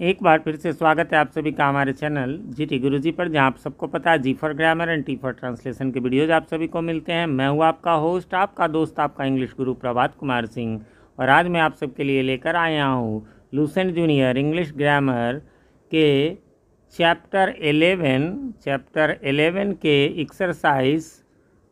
एक बार फिर से स्वागत है आप सभी का हमारे चैनल जी टी गुरु जी पर जहाँ आप सबको पता है G for grammar and T for translation के वीडियोज आप सभी को मिलते हैं मैं हूँ आपका होस्ट आपका दोस्त आपका इंग्लिश गुरु प्रभात कुमार सिंह और आज मैं आप सबके लिए लेकर आया हूँ लूसेंट जूनियर इंग्लिश ग्रामर के चैप्टर एलेवन चैप्टर एलेवन के एक्सरसाइज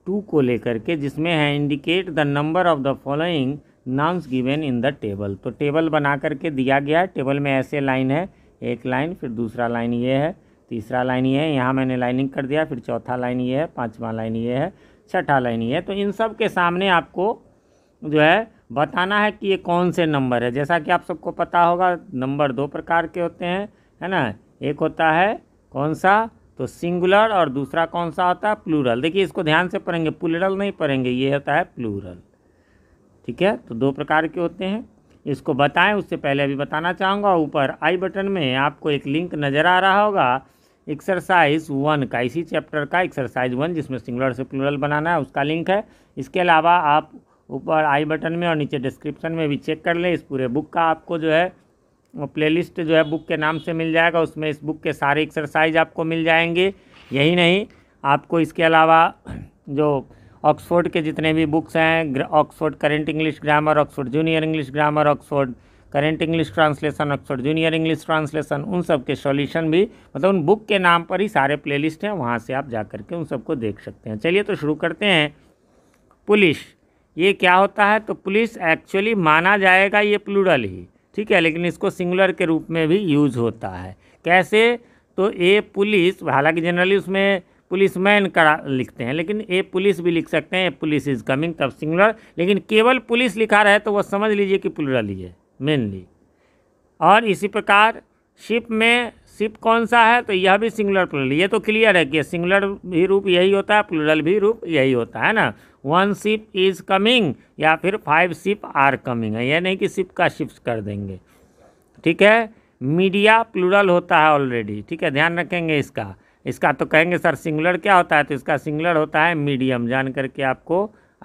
टू को लेकर के जिसमें है indicate the number of the following nouns given in the table तो टेबल बना करके दिया गया है टेबल में ऐसे लाइन है एक लाइन फिर दूसरा लाइन ये है तीसरा लाइन ये है यहाँ मैंने लाइनिंग कर दिया फिर चौथा लाइन ये है पाँचवा लाइन ये है छठा लाइन ये है तो इन सब के सामने आपको जो है बताना है कि ये कौन से नंबर है जैसा कि आप सबको पता होगा नंबर दो प्रकार के होते हैं है ना एक होता है कौन सा तो सिंगुलर और दूसरा कौन सा होता है प्लूरल देखिए इसको ध्यान से पढ़ेंगे प्लूरल नहीं पढ़ेंगे ये होता है प्लूरल ठीक है तो दो प्रकार के होते हैं इसको बताएं उससे पहले अभी बताना चाहूँगा ऊपर आई बटन में आपको एक लिंक नज़र आ रहा होगा एक्सरसाइज वन का इसी चैप्टर का एक्सरसाइज वन जिसमें सिंगुलर से प्लूरल बनाना है उसका लिंक है इसके अलावा आप ऊपर आई बटन में और नीचे डिस्क्रिप्शन में भी चेक कर लें इस पूरे बुक का आपको जो है प्लेलिस्ट जो है बुक के नाम से मिल जाएगा उसमें इस बुक के सारे एक्सरसाइज आपको मिल जाएंगे यही नहीं आपको इसके अलावा जो ऑक्सफोर्ड के जितने भी बुक्स हैं Oxford current English grammar Oxford junior English grammar Oxford current English translation Oxford junior English translation उन सब के सॉल्यूशन भी मतलब उन बुक के नाम पर ही सारे प्लेलिस्ट हैं वहाँ से आप जा करके उन सबको देख सकते हैं चलिए तो शुरू करते हैं पुलिस ये क्या होता है तो पुलिस एक्चुअली माना जाएगा ये प्लूरल ही ठीक है लेकिन इसको सिंगुलर के रूप में भी यूज होता है कैसे तो ए पुलिस हालांकि जनरली उसमें पुलिसमैन करा लिखते हैं लेकिन ए पुलिस भी लिख सकते हैं ए पुलिस इज कमिंग तब सिंगुलर लेकिन केवल पुलिस लिखा रहे तो वह समझ लीजिए कि प्लूरल ही है मेनली और इसी प्रकार शिप में शिप कौन सा है तो यह भी सिंगुलर प्लूरल ये तो क्लियर है कि सिंगुलर भी रूप यही होता है प्लूरल भी रूप यही होता है ना वन शिप इज कमिंग या फिर फाइव शिप आर कमिंग है यह नहीं कि शिप का शिप्स कर देंगे ठीक है मीडिया प्लूरल होता है ऑलरेडी ठीक है ध्यान रखेंगे इसका इसका तो कहेंगे सर सिंगुलर क्या होता है तो इसका सिंगुलर होता है मीडियम जान करके आपको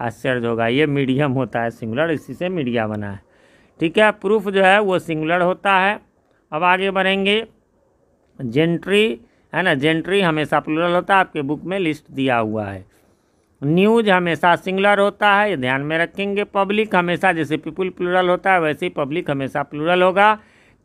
आश्चर्य होगा ये मीडियम होता है सिंगुलर इसी से मीडिया बना है ठीक है प्रूफ जो है वो सिंगुलर होता है अब आगे बढ़ेंगे जेंट्री है ना जेंट्री हमेशा प्लूरल होता है आपके बुक में लिस्ट दिया हुआ है न्यूज हमेशा सिंगुलर होता है ये ध्यान में रखेंगे पब्लिक हमेशा जैसे पीपुल प्लूरल होता है वैसे ही पब्लिक हमेशा प्लूरल होगा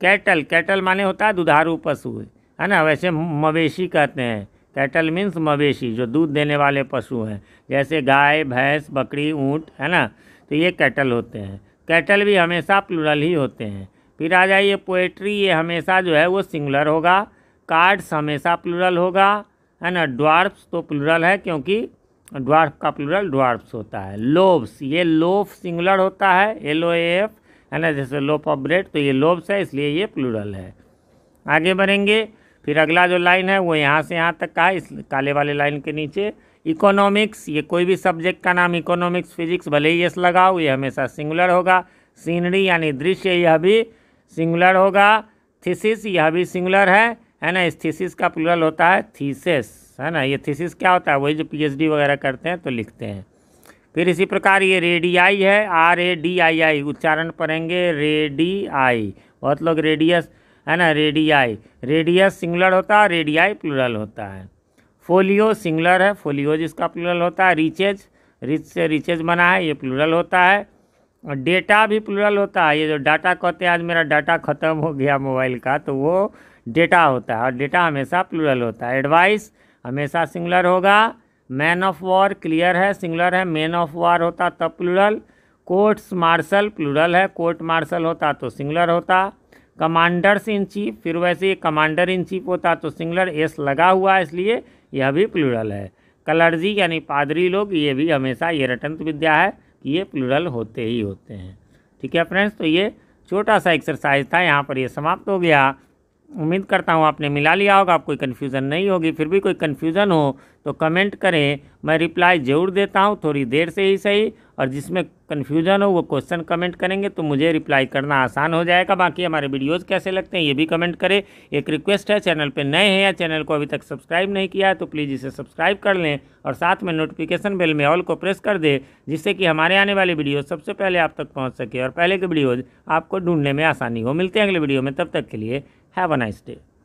कैटल कैटल माने होता है दुधारू पशु है ना वैसे मवेशी कहते हैं कैटल मीन्स मवेशी जो दूध देने वाले पशु हैं जैसे गाय भैंस बकरी ऊँट है ना तो ये कैटल होते हैं कैटल भी हमेशा प्लूरल ही होते हैं फिर आ जाइए पोएट्री ये हमेशा जो है वो सिंगुलर होगा कार्ड्स हमेशा प्लूरल होगा है ना ड्वार्फ्स तो प्लूरल है क्योंकि ड्वार्फ का प्लूरल ड्वार्फ्स होता है लोब्स ये लोफ सिंगुलर होता है एल ओ एफ है ना जैसे लोप ऑफ ब्रेड तो ये लोब्स है इसलिए ये प्लूरल है आगे बढ़ेंगे फिर अगला जो लाइन है वो यहाँ से यहाँ तक का है इस काले वाले लाइन के नीचे इकोनॉमिक्स ये कोई भी सब्जेक्ट का नाम इकोनॉमिक्स फिजिक्स भले ही यस लगाओ ये हमेशा सिंगुलर होगा सीनरी यानी दृश्य यह भी सिंगुलर होगा थीसिस यह भी सिंगुलर है है ना इस थीसिस का प्लूरल होता है थीसेस है ना ये थीसिस क्या होता है वही जो पी वगैरह करते हैं तो लिखते हैं फिर इसी प्रकार ये रेडियाई है आर ए डी आई आई उच्चारण पढ़ेंगे रेडी आई बहुत लोग रेडियस है ना रेडियाई रेडियस सिंगुलर होता है रेडियाई प्लूरल होता है फोलियो सिंगुलर है फोलियो जिसका प्लूरल होता है रिचेज रिच से रिचेज बना है ये प्लूरल होता है और डेटा भी प्लूरल होता है ये जो डाटा कहते हैं आज मेरा डाटा ख़त्म हो गया मोबाइल का तो वो डेटा होता है और डेटा हमेशा प्लूरल होता है एडवाइस हमेशा सिंगुलर होगा मैन ऑफ वॉर क्लियर है सिंगुलर है मैन ऑफ वॉर होता तब प्लूरल कोर्ट्स मार्शल प्लूरल है कोर्ट मार्शल होता तो सिंगुलर होता कमांडर्स इन चीफ फिर वैसे कमांडर इन चीफ होता तो सिंगलर एस लगा हुआ इसलिए यह भी प्लूरल है कलर्जी यानी पादरी लोग ये भी हमेशा ये रटंत विद्या है कि ये प्लूरल होते ही होते हैं ठीक है फ्रेंड्स तो ये छोटा सा एक्सरसाइज था यहाँ पर ये समाप्त हो गया उम्मीद करता हूँ आपने मिला लिया होगा कोई कन्फ्यूज़न नहीं होगी फिर भी कोई कन्फ्यूज़न हो तो कमेंट करें मैं रिप्लाई ज़रूर देता हूँ थोड़ी देर से ही सही और जिसमें कन्फ्यूज़न हो वो क्वेश्चन कमेंट करेंगे तो मुझे रिप्लाई करना आसान हो जाएगा बाकी हमारे वीडियोज़ कैसे लगते हैं ये भी कमेंट करें एक रिक्वेस्ट है चैनल पर नए हैं या चैनल को अभी तक सब्सक्राइब नहीं किया है तो प्लीज़ इसे सब्सक्राइब कर लें और साथ में नोटिफिकेशन बेल में ऑल को प्रेस कर दें जिससे कि हमारे आने वाले वीडियो सबसे पहले आप तक पहुँच सके और पहले के वीडियोज़ आपको ढूंढने में आसानी हो मिलते हैं अगले वीडियो में तब तक के लिए Have a nice day.